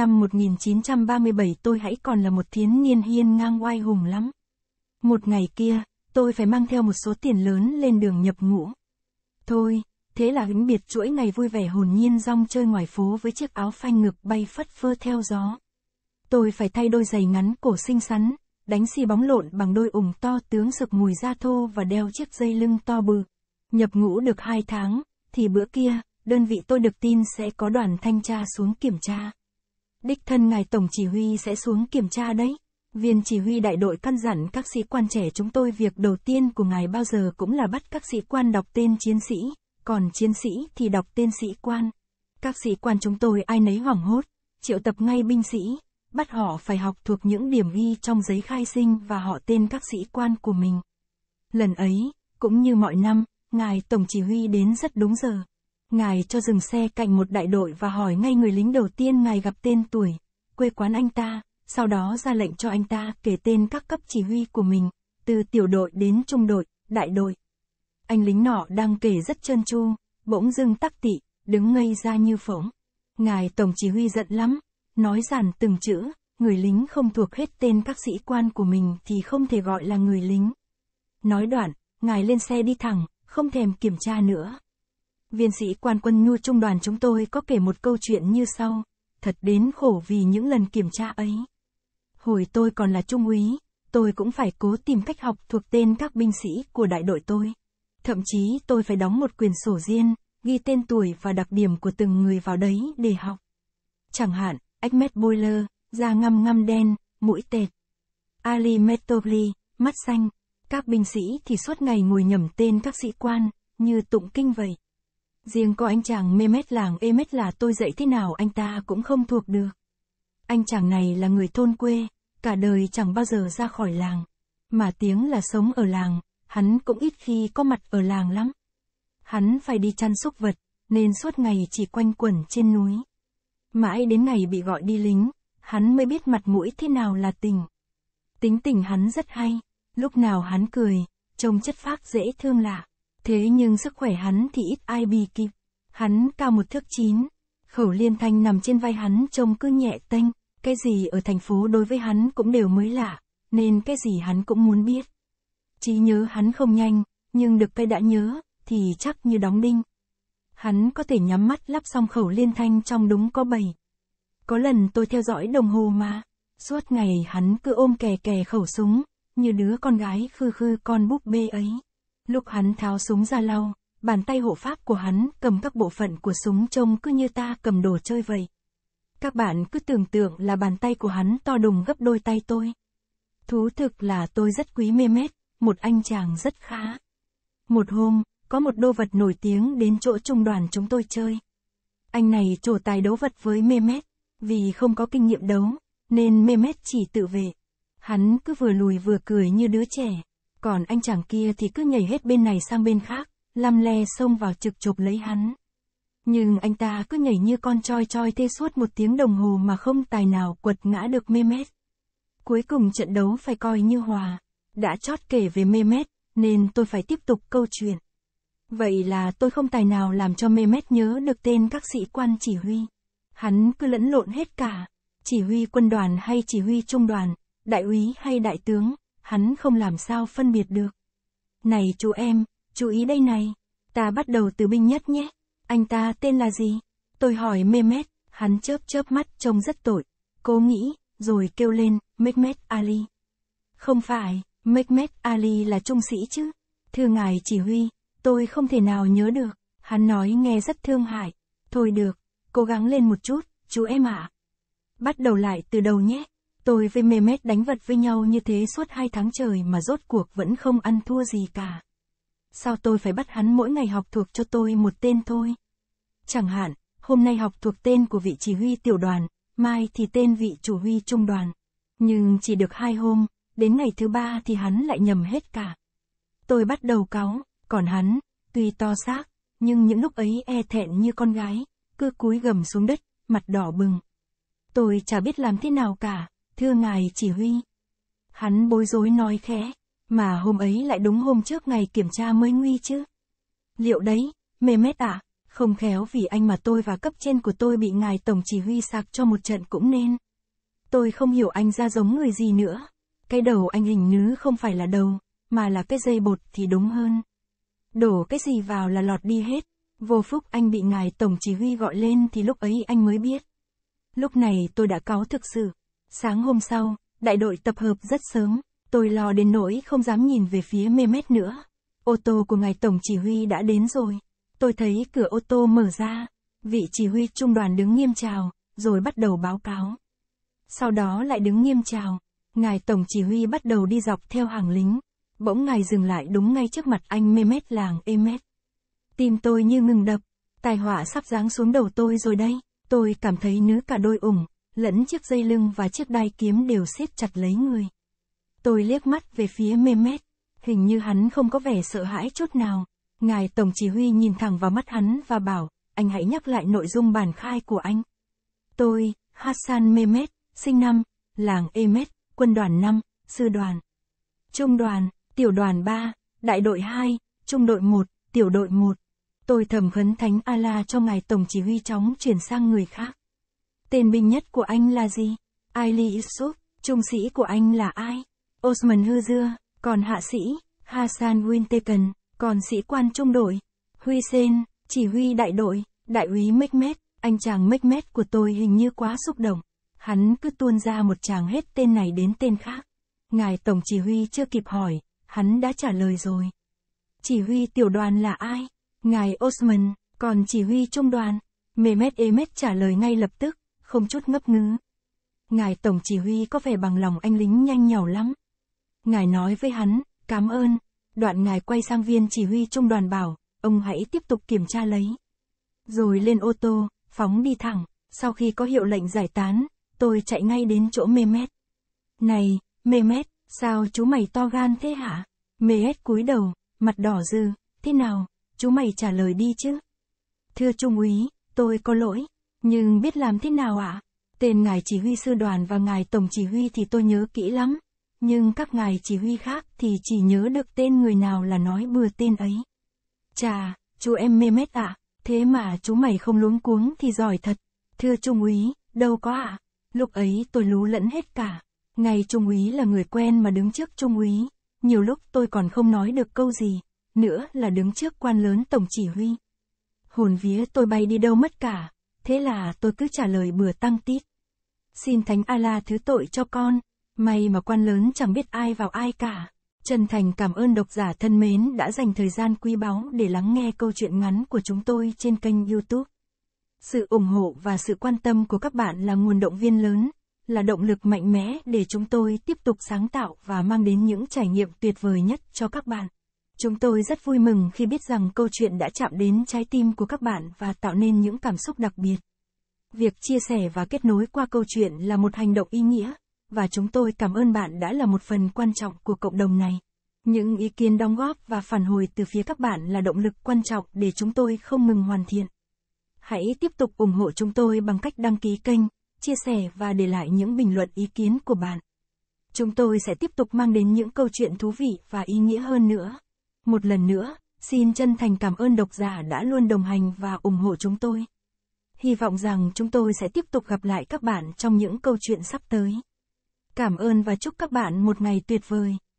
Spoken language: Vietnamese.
năm 1937 tôi hãy còn là một thiến niên hiên ngang oai hùng lắm. Một ngày kia, tôi phải mang theo một số tiền lớn lên đường nhập ngũ. Thôi, thế là hĩnh biệt chuỗi ngày vui vẻ hồn nhiên rong chơi ngoài phố với chiếc áo phanh ngực bay phất phơ theo gió. Tôi phải thay đôi giày ngắn cổ xinh xắn, đánh xi bóng lộn bằng đôi ủng to tướng sực mùi da thô và đeo chiếc dây lưng to bự. Nhập ngũ được hai tháng, thì bữa kia, đơn vị tôi được tin sẽ có đoàn thanh tra xuống kiểm tra. Đích thân ngài tổng chỉ huy sẽ xuống kiểm tra đấy. Viên chỉ huy đại đội căn dặn các sĩ quan trẻ chúng tôi việc đầu tiên của ngài bao giờ cũng là bắt các sĩ quan đọc tên chiến sĩ, còn chiến sĩ thì đọc tên sĩ quan. Các sĩ quan chúng tôi ai nấy hoảng hốt, triệu tập ngay binh sĩ, bắt họ phải học thuộc những điểm ghi trong giấy khai sinh và họ tên các sĩ quan của mình. Lần ấy, cũng như mọi năm, ngài tổng chỉ huy đến rất đúng giờ. Ngài cho dừng xe cạnh một đại đội và hỏi ngay người lính đầu tiên ngài gặp tên tuổi, quê quán anh ta, sau đó ra lệnh cho anh ta kể tên các cấp chỉ huy của mình, từ tiểu đội đến trung đội, đại đội. Anh lính nọ đang kể rất trơn tru, bỗng dưng tắc tị, đứng ngây ra như phỗng. Ngài tổng chỉ huy giận lắm, nói giản từng chữ, người lính không thuộc hết tên các sĩ quan của mình thì không thể gọi là người lính. Nói đoạn, ngài lên xe đi thẳng, không thèm kiểm tra nữa viên sĩ quan quân nhu trung đoàn chúng tôi có kể một câu chuyện như sau, thật đến khổ vì những lần kiểm tra ấy. Hồi tôi còn là trung úy, tôi cũng phải cố tìm cách học thuộc tên các binh sĩ của đại đội tôi. Thậm chí tôi phải đóng một quyển sổ riêng, ghi tên tuổi và đặc điểm của từng người vào đấy để học. Chẳng hạn, Ahmed Boiler, da ngăm ngăm đen, mũi tệt. Ali Metobli, mắt xanh. Các binh sĩ thì suốt ngày ngồi nhầm tên các sĩ quan, như tụng kinh vậy. Riêng có anh chàng mê mét làng ê mét là tôi dạy thế nào anh ta cũng không thuộc được. Anh chàng này là người thôn quê, cả đời chẳng bao giờ ra khỏi làng. Mà tiếng là sống ở làng, hắn cũng ít khi có mặt ở làng lắm. Hắn phải đi chăn súc vật, nên suốt ngày chỉ quanh quẩn trên núi. Mãi đến ngày bị gọi đi lính, hắn mới biết mặt mũi thế nào là tình. Tính tình hắn rất hay, lúc nào hắn cười, trông chất phác dễ thương lạ thế nhưng sức khỏe hắn thì ít ai bì kịp. Hắn cao một thước chín, khẩu liên thanh nằm trên vai hắn trông cứ nhẹ tênh, cái gì ở thành phố đối với hắn cũng đều mới lạ, nên cái gì hắn cũng muốn biết. Trí nhớ hắn không nhanh, nhưng được cây đã nhớ, thì chắc như đóng đinh. Hắn có thể nhắm mắt lắp xong khẩu liên thanh trong đúng có bảy. Có lần tôi theo dõi đồng hồ mà, suốt ngày hắn cứ ôm kè kè khẩu súng, như đứa con gái khư khư con búp bê ấy. Lúc hắn tháo súng ra lau, bàn tay hộ pháp của hắn cầm các bộ phận của súng trông cứ như ta cầm đồ chơi vậy. Các bạn cứ tưởng tượng là bàn tay của hắn to đùng gấp đôi tay tôi. Thú thực là tôi rất quý mê mết, một anh chàng rất khá. Một hôm, có một đô vật nổi tiếng đến chỗ trung đoàn chúng tôi chơi. Anh này trổ tài đấu vật với mê mết, vì không có kinh nghiệm đấu, nên mê mết chỉ tự vệ. Hắn cứ vừa lùi vừa cười như đứa trẻ. Còn anh chàng kia thì cứ nhảy hết bên này sang bên khác, lăm le xông vào trực chụp lấy hắn. Nhưng anh ta cứ nhảy như con choi choi tê suốt một tiếng đồng hồ mà không tài nào quật ngã được Mehmet. Cuối cùng trận đấu phải coi như hòa. Đã chót kể về Mehmet, nên tôi phải tiếp tục câu chuyện. Vậy là tôi không tài nào làm cho Mehmet nhớ được tên các sĩ quan chỉ huy. Hắn cứ lẫn lộn hết cả, chỉ huy quân đoàn hay chỉ huy trung đoàn, đại úy hay đại tướng, hắn không làm sao phân biệt được. Này chú em, chú ý đây này, ta bắt đầu từ binh nhất nhé, anh ta tên là gì? Tôi hỏi mê mét, hắn chớp chớp mắt trông rất tội, cố nghĩ, rồi kêu lên, Mehmet Ali. Không phải, Mehmet Ali là trung sĩ chứ. Thưa ngài chỉ huy, tôi không thể nào nhớ được, hắn nói nghe rất thương hại. Thôi được, cố gắng lên một chút, chú em ạ. À. Bắt đầu lại từ đầu nhé. Tôi với Mehmet đánh vật với nhau như thế suốt hai tháng trời mà rốt cuộc vẫn không ăn thua gì cả. Sao tôi phải bắt hắn mỗi ngày học thuộc cho tôi một tên thôi? Chẳng hạn, hôm nay học thuộc tên của vị chỉ huy tiểu đoàn, mai thì tên vị chủ huy trung đoàn. Nhưng chỉ được hai hôm, đến ngày thứ ba thì hắn lại nhầm hết cả. Tôi bắt đầu cáu, còn hắn, tuy to xác, nhưng những lúc ấy e thẹn như con gái, cứ cúi gầm xuống đất, mặt đỏ bừng. Tôi chả biết làm thế nào cả, thưa ngài chỉ huy. Hắn bối rối nói khẽ, mà hôm ấy lại đúng hôm trước ngày kiểm tra mới nguy chứ. Liệu đấy, mê mết à, không khéo vì anh mà tôi và cấp trên của tôi bị ngài tổng chỉ huy sạc cho một trận cũng nên. Tôi không hiểu anh ra giống người gì nữa. Cái đầu anh hình nứ không phải là đầu, mà là cái dây bột thì đúng hơn. Đổ cái gì vào là lọt đi hết. Vô phúc anh bị ngài tổng chỉ huy gọi lên thì lúc ấy anh mới biết. Lúc này tôi đã cáo thực sự. Sáng hôm sau, đại đội tập hợp rất sớm, tôi lo đến nỗi không dám nhìn về phía Mehmet nữa. Ô tô của ngài tổng chỉ huy đã đến rồi. Tôi thấy cửa ô tô mở ra, vị chỉ huy trung đoàn đứng nghiêm chào, rồi bắt đầu báo cáo. Sau đó lại đứng nghiêm chào, ngài tổng chỉ huy bắt đầu đi dọc theo hàng lính. Bỗng ngài dừng lại đúng ngay trước mặt anh Mehmet làng Emet. Tim tôi như ngừng đập, Tài họa sắp giáng xuống đầu tôi rồi đây, tôi cảm thấy nứ cả đôi ủng lẫn chiếc dây lưng và chiếc đai kiếm đều siết chặt lấy người. Tôi liếc mắt về phía Mehmet, hình như hắn không có vẻ sợ hãi chút nào. Ngài Tổng Chỉ huy nhìn thẳng vào mắt hắn và bảo, anh hãy nhắc lại nội dung bản khai của anh. Tôi, Hassan Mehmet, sinh năm, làng Emet, quân đoàn 5, sư đoàn. Trung đoàn, tiểu đoàn 3, đại đội 2, trung đội 1, tiểu đội 1. Tôi thầm khấn thánh Ala cho ngài Tổng Chỉ huy chóng chuyển sang người khác. Tên binh nhất của anh là gì? Ali Yusuf, trung sĩ của anh là ai? Osman Huzur, còn hạ sĩ, Hassan Wintekan, còn sĩ quan trung đội. Huy Sen, chỉ huy đại đội, đại úy Mekmet, anh chàng Mekmet của tôi hình như quá xúc động. Hắn cứ tuôn ra một chàng hết tên này đến tên khác. Ngài Tổng Chỉ huy chưa kịp hỏi, hắn đã trả lời rồi. Chỉ huy tiểu đoàn là ai? Ngài Osman, còn chỉ huy trung đoàn. Mehmet Emet trả lời ngay lập tức không chút ngấp ngứ. Ngài Tổng Chỉ huy có vẻ bằng lòng anh lính nhanh nhảu lắm. Ngài nói với hắn, cảm ơn, đoạn ngài quay sang viên chỉ huy trung đoàn bảo, ông hãy tiếp tục kiểm tra lấy. Rồi lên ô tô, phóng đi thẳng, sau khi có hiệu lệnh giải tán, tôi chạy ngay đến chỗ Mehmet. Này, Mehmet, sao chú mày to gan thế hả? Mehmet cúi đầu, mặt đỏ dư, thế nào, chú mày trả lời đi chứ? Thưa Trung úy, tôi có lỗi, nhưng biết làm thế nào ạ? À? Tên ngài chỉ huy sư đoàn và ngài tổng chỉ huy thì tôi nhớ kỹ lắm. Nhưng các ngài chỉ huy khác thì chỉ nhớ được tên người nào là nói bừa tên ấy. Chà, chú em mê mết ạ, à? thế mà chú mày không luống cuống thì giỏi thật. Thưa Trung úy, đâu có ạ. À? Lúc ấy tôi lú lẫn hết cả. Ngày Trung úy là người quen mà đứng trước Trung úy. Nhiều lúc tôi còn không nói được câu gì. Nữa là đứng trước quan lớn tổng chỉ huy. Hồn vía tôi bay đi đâu mất cả. Thế là tôi cứ trả lời bừa tăng tít. Xin Thánh Ala thứ tội cho con, may mà quan lớn chẳng biết ai vào ai cả. Chân thành cảm ơn độc giả thân mến đã dành thời gian quý báu để lắng nghe câu chuyện ngắn của chúng tôi trên kênh YouTube. Sự ủng hộ và sự quan tâm của các bạn là nguồn động viên lớn, là động lực mạnh mẽ để chúng tôi tiếp tục sáng tạo và mang đến những trải nghiệm tuyệt vời nhất cho các bạn. Chúng tôi rất vui mừng khi biết rằng câu chuyện đã chạm đến trái tim của các bạn và tạo nên những cảm xúc đặc biệt. Việc chia sẻ và kết nối qua câu chuyện là một hành động ý nghĩa, và chúng tôi cảm ơn bạn đã là một phần quan trọng của cộng đồng này. Những ý kiến đóng góp và phản hồi từ phía các bạn là động lực quan trọng để chúng tôi không ngừng hoàn thiện. Hãy tiếp tục ủng hộ chúng tôi bằng cách đăng ký kênh, chia sẻ và để lại những bình luận ý kiến của bạn. Chúng tôi sẽ tiếp tục mang đến những câu chuyện thú vị và ý nghĩa hơn nữa. Một lần nữa, xin chân thành cảm ơn độc giả đã luôn đồng hành và ủng hộ chúng tôi. Hy vọng rằng chúng tôi sẽ tiếp tục gặp lại các bạn trong những câu chuyện sắp tới. Cảm ơn và chúc các bạn một ngày tuyệt vời.